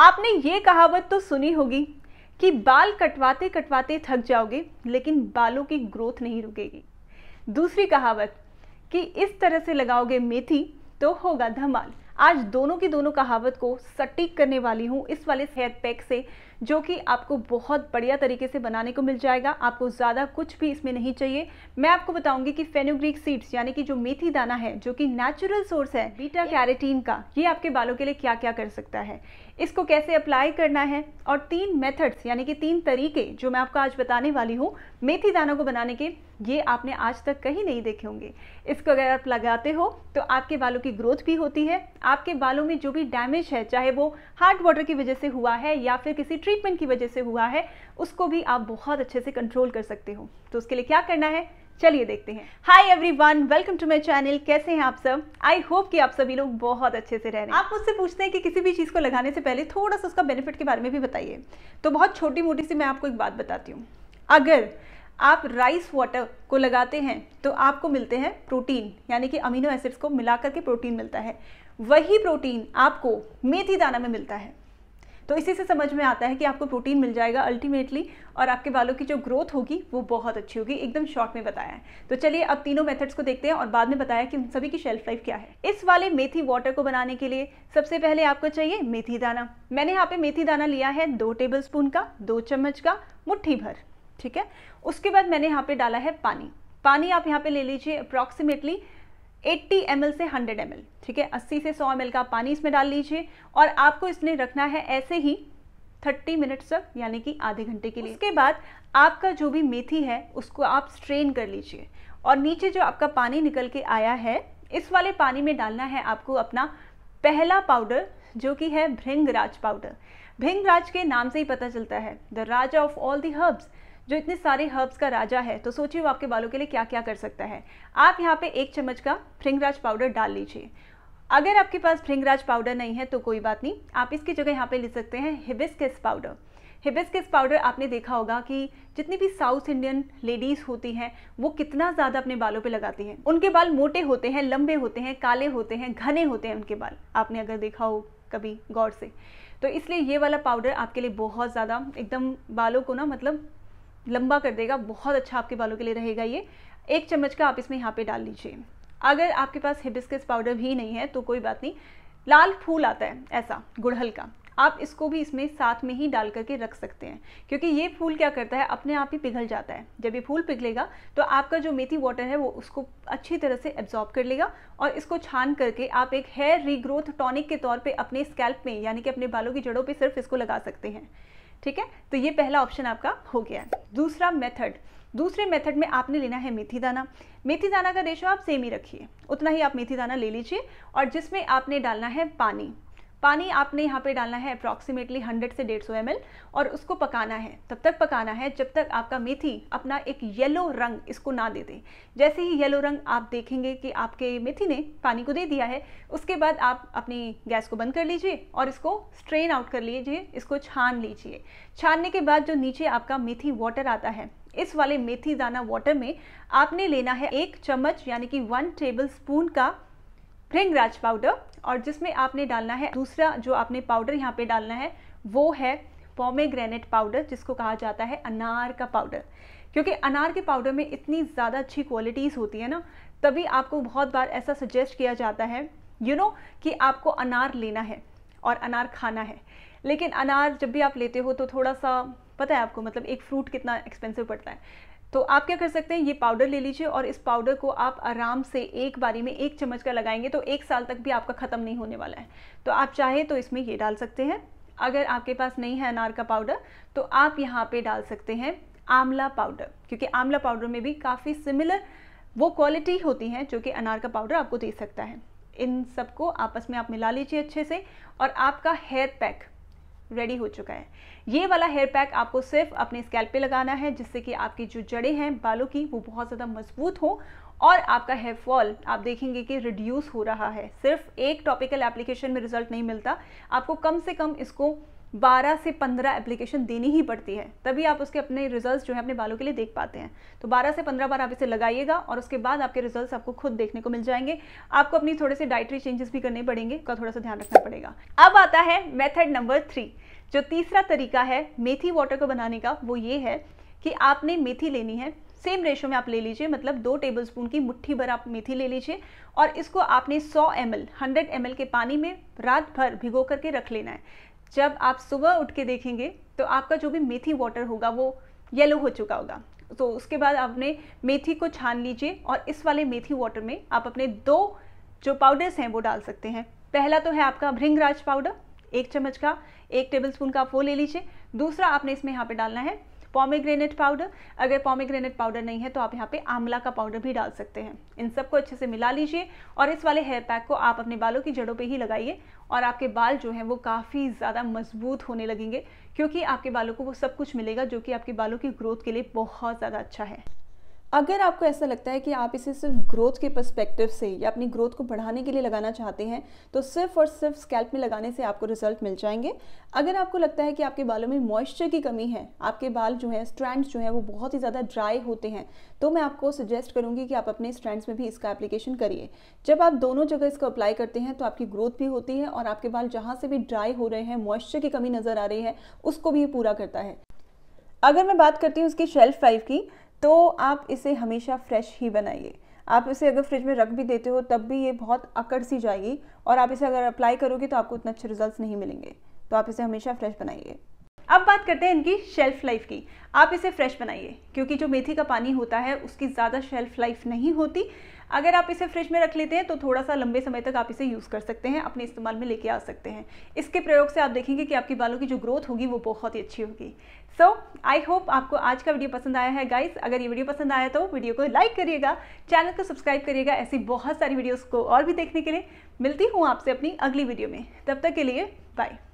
आपने ये कहावत तो सुनी होगी कि बाल कटवाते कटवाते थक जाओगे लेकिन बालों की ग्रोथ नहीं रुकेगी दूसरी कहावत कि इस तरह से लगाओगे मेथी तो होगा धमाल आज दोनों की दोनों कहावत को सटीक करने वाली हूँ इस वाले हेयर पैक से जो कि आपको बहुत बढ़िया तरीके से बनाने को मिल जाएगा आपको ज़्यादा कुछ भी इसमें नहीं चाहिए मैं आपको बताऊंगी कि फेनोग्रीक सीड्स यानी कि जो मेथी दाना है जो कि नेचुरल सोर्स है बीटा कैरेटीन का ये आपके बालों के लिए क्या क्या कर सकता है इसको कैसे अप्लाई करना है और तीन मेथड्स यानी कि तीन तरीके जो मैं आपको आज बताने वाली हूँ मेथी दाना को बनाने के ये आपने आज तक कहीं नहीं देखे होंगे इसको अगर आप लगाते हो तो आपके बालों की ग्रोथ भी होती है आपके बालों में जो भी डैमेज है चाहे वो हार्ड वाटर की वजह से हुआ है या फिर किसी ट्रीटमेंट की वजह से हुआ है उसको भी आप बहुत अच्छे से कंट्रोल कर सकते हो तो उसके लिए क्या करना है चलिए देखते हैं hi everyone welcome to my channel कैसे हैं आप सब आई होप कि आप सभी लोग बहुत अच्छे से रह रहे हैं आप मुझसे पूछते हैं कि किसी भी चीज़ को लगाने से पहले थोड़ा सा उसका बेनिफिट के बारे में भी बताइए तो बहुत छोटी मोटी सी मैं आपको एक बात बताती हूँ अगर आप राइस वाटर को लगाते हैं तो आपको मिलते हैं प्रोटीन यानी कि अमीनो एसिड्स को मिला करके प्रोटीन मिलता है वही प्रोटीन आपको मेथी दाना में मिलता है तो इसी से समझ में आता है कि आपको प्रोटीन मिल जाएगा अल्टीमेटली और आपके बालों की जो ग्रोथ होगी वो बहुत अच्छी होगी एकदम शॉर्ट में बताया है तो चलिए अब तीनों मेथड्स को देखते हैं और बाद में बताया कि उन सभी की शेल्फ लाइफ क्या है इस वाले मेथी वाटर को बनाने के लिए सबसे पहले आपको चाहिए मेथी दाना मैंने यहाँ पे मेथी दाना लिया है दो टेबल स्पून का दो चम्मच का मुठ्ठी भर ठीक है उसके बाद मैंने यहाँ पे डाला है पानी पानी आप यहाँ पे ले लीजिए अप्रॉक्सीमेटली 80 एम से 100 एम ठीक है 80 से 100 एम का पानी इसमें डाल लीजिए और आपको इसने रखना है ऐसे ही 30 मिनट्स तक यानी कि आधे घंटे के लिए उसके बाद आपका जो भी मेथी है उसको आप स्ट्रेन कर लीजिए और नीचे जो आपका पानी निकल के आया है इस वाले पानी में डालना है आपको अपना पहला पाउडर जो कि है भृंगराज पाउडर भृंगराज के नाम से ही पता चलता है the raja of all the herbs जो इतने सारे हर्ब्स का राजा है तो सोचिए वो आपके बालों के लिए क्या क्या कर सकता है आप यहाँ पे एक चम्मच का फ्रिंगराज पाउडर डाल लीजिए अगर आपके पास फ्रिंगराज पाउडर नहीं है तो कोई बात नहीं आप इसकी जगह यहाँ पे ले सकते हैं हिबिस्किस पाउडर हिबिस्किस पाउडर आपने देखा होगा कि जितनी भी साउथ इंडियन लेडीज़ होती हैं वो कितना ज़्यादा अपने बालों पे लगाती हैं उनके बाल मोटे होते हैं लंबे होते हैं काले होते हैं घने होते हैं उनके बाल आपने अगर देखा हो कभी गौर से तो इसलिए ये वाला पाउडर आपके लिए बहुत ज़्यादा एकदम बालों को ना मतलब लंबा कर देगा बहुत अच्छा आपके बालों के लिए रहेगा ये एक चम्मच का आप इसमें यहाँ पे डाल लीजिए अगर आपके पास हिबिस्कस पाउडर भी नहीं है तो कोई बात नहीं लाल फूल आता है ऐसा गुड़हल का आप इसको भी इसमें साथ में ही डाल करके रख सकते हैं क्योंकि ये फूल क्या करता है अपने आप ही पिघल जाता है जब ये फूल पिघलेगा तो आपका जो मेथी वाटर है वो उसको अच्छी तरह से एब्जॉर्ब कर लेगा और इसको छान करके आप एक हेयर रीग्रोथ टॉनिक के तौर पे अपने स्कैल्प में यानी कि अपने बालों की जड़ों पे सिर्फ इसको लगा सकते हैं ठीक है तो ये पहला ऑप्शन आपका हो गया दूसरा मेथड दूसरे मेथड में आपने लेना है मेथी दाना मेथी दाना का रेशो आप सेम ही रखिए उतना ही आप मेथी दाना ले लीजिए और जिसमें आपने डालना है पानी पानी आपने यहाँ पे डालना है अप्रॉक्सीमेटली 100 से 150 सौ और उसको पकाना है तब तक पकाना है जब तक आपका मेथी अपना एक येलो रंग इसको ना दे दे जैसे ही येलो रंग आप देखेंगे कि आपके मेथी ने पानी को दे दिया है उसके बाद आप अपनी गैस को बंद कर लीजिए और इसको स्ट्रेन आउट कर लीजिए इसको छान लीजिए छानने के बाद जो नीचे आपका मेथी वाटर आता है इस वाले मेथी दाना वाटर में आपने लेना है एक चम्मच यानी कि वन टेबल स्पून का भृंगराज पाउडर और जिसमें आपने डालना है दूसरा जो आपने पाउडर यहाँ पे डालना है वो है पोमेग्रेनेट पाउडर जिसको कहा जाता है अनार का पाउडर क्योंकि अनार के पाउडर में इतनी ज़्यादा अच्छी क्वालिटीज़ होती है ना तभी आपको बहुत बार ऐसा सजेस्ट किया जाता है यू you नो know, कि आपको अनार लेना है और अनार खाना है लेकिन अनार जब भी आप लेते हो तो थोड़ा सा पता है आपको मतलब एक फ्रूट कितना एक्सपेंसिव पड़ता है तो आप क्या कर सकते हैं ये पाउडर ले लीजिए और इस पाउडर को आप आराम से एक बारी में एक चम्मच का लगाएंगे तो एक साल तक भी आपका ख़त्म नहीं होने वाला है तो आप चाहे तो इसमें ये डाल सकते हैं अगर आपके पास नहीं है अनार का पाउडर तो आप यहाँ पे डाल सकते हैं आंवला पाउडर क्योंकि आंवला पाउडर में भी काफ़ी सिमिलर वो क्वालिटी होती है जो कि अनार का पाउडर आपको दे सकता है इन सबको आपस में आप मिला लीजिए अच्छे से और आपका हेयर पैक रेडी हो चुका है ये वाला हेयर पैक आपको सिर्फ अपने स्कैल्प पे लगाना है जिससे कि आपकी जो जड़ें हैं बालों की वो बहुत ज़्यादा मजबूत हो और आपका हेयर फॉल आप देखेंगे कि रिड्यूस हो रहा है सिर्फ एक टॉपिकल एप्लीकेशन में रिजल्ट नहीं मिलता आपको कम से कम इसको बारह से पंद्रह एप्लीकेशन देनी ही पड़ती है तभी आप उसके अपने रिजल्ट्स जो है अपने बालों के लिए देख पाते हैं तो बारह से पंद्रह बार आप इसे लगाइएगा और उसके बाद आपके रिजल्ट्स आपको खुद देखने को मिल जाएंगे आपको अपनी थोड़े से डाइटरी चेंजेस भी करने पड़ेंगे का थोड़ा सा ध्यान रखना पड़ेगा अब आता है मेथड नंबर थ्री जो तीसरा तरीका है मेथी वाटर को बनाने का वो ये है कि आपने मेथी लेनी है सेम रेशो में आप ले लीजिए मतलब दो टेबल स्पून की मुट्ठी भर आप मेथी ले लीजिए और इसको आपने 100 एम एल हंड्रेड एम के पानी में रात भर भिगो करके रख लेना है जब आप सुबह उठ के देखेंगे तो आपका जो भी मेथी वाटर होगा वो येलो हो चुका होगा तो उसके बाद आपने मेथी को छान लीजिए और इस वाले मेथी वाटर में आप अपने दो जो पाउडर्स हैं वो डाल सकते हैं पहला तो है आपका भृंगराज पाउडर एक चम्मच का एक टेबलस्पून का आप वो ले लीजिए दूसरा आपने इसमें यहाँ पे डालना है पॉमीग्रेनेट पाउडर अगर पॉमीग्रेनेट पाउडर नहीं है तो आप यहाँ पे आंवला का पाउडर भी डाल सकते हैं इन सबको अच्छे से मिला लीजिए और इस वाले हेयर पैक को आप अपने बालों की जड़ों पे ही लगाइए और आपके बाल जो हैं वो काफ़ी ज़्यादा मजबूत होने लगेंगे क्योंकि आपके बालों को वो सब कुछ मिलेगा जो कि आपके बालों की ग्रोथ के लिए बहुत ज़्यादा अच्छा है अगर आपको ऐसा लगता है कि आप इसे सिर्फ ग्रोथ के पर्सपेक्टिव से या अपनी ग्रोथ को बढ़ाने के लिए लगाना चाहते हैं तो सिर्फ और सिर्फ स्कैल्प में लगाने से आपको रिजल्ट मिल जाएंगे अगर आपको लगता है कि आपके बालों में मॉइस्चर की कमी है आपके बाल जो हैं स्ट्रैंड्स जो हैं वो बहुत ही ज़्यादा ड्राई होते हैं तो मैं आपको सजेस्ट करूँगी कि आप अपने स्ट्रैंड्स में भी इसका एप्लीकेशन करिए जब आप दोनों जगह इसको अप्लाई करते हैं तो आपकी ग्रोथ भी होती है और आपके बाल जहाँ से भी ड्राई हो रहे हैं मॉइस्चर की कमी नज़र आ रही है उसको भी ये पूरा करता है अगर मैं बात करती हूँ उसकी शेल्फ लाइफ की तो आप इसे हमेशा फ्रेश ही बनाइए आप इसे अगर फ्रिज में रख भी देते हो तब भी ये बहुत अकड़ सी जाएगी और आप इसे अगर अप्लाई करोगे तो आपको उतना अच्छे रिजल्ट नहीं मिलेंगे तो आप इसे हमेशा फ्रेश बनाइए अब बात करते हैं इनकी शेल्फ लाइफ की आप इसे फ्रेश बनाइए क्योंकि जो मेथी का पानी होता है उसकी ज़्यादा शेल्फ लाइफ नहीं होती अगर आप इसे फ्रिज में रख लेते हैं तो थोड़ा सा लंबे समय तक आप इसे यूज़ कर सकते हैं अपने इस्तेमाल में लेके आ सकते हैं इसके प्रयोग से आप देखेंगे कि आपकी बालों की जो ग्रोथ होगी वो बहुत ही अच्छी होगी सो आई होप आपको आज का वीडियो पसंद आया है गाइस अगर ये वीडियो पसंद आया तो वीडियो को लाइक करिएगा चैनल को सब्सक्राइब करिएगा ऐसी बहुत सारी वीडियोज़ को और भी देखने के लिए मिलती हूँ आपसे अपनी अगली वीडियो में तब तक के लिए बाय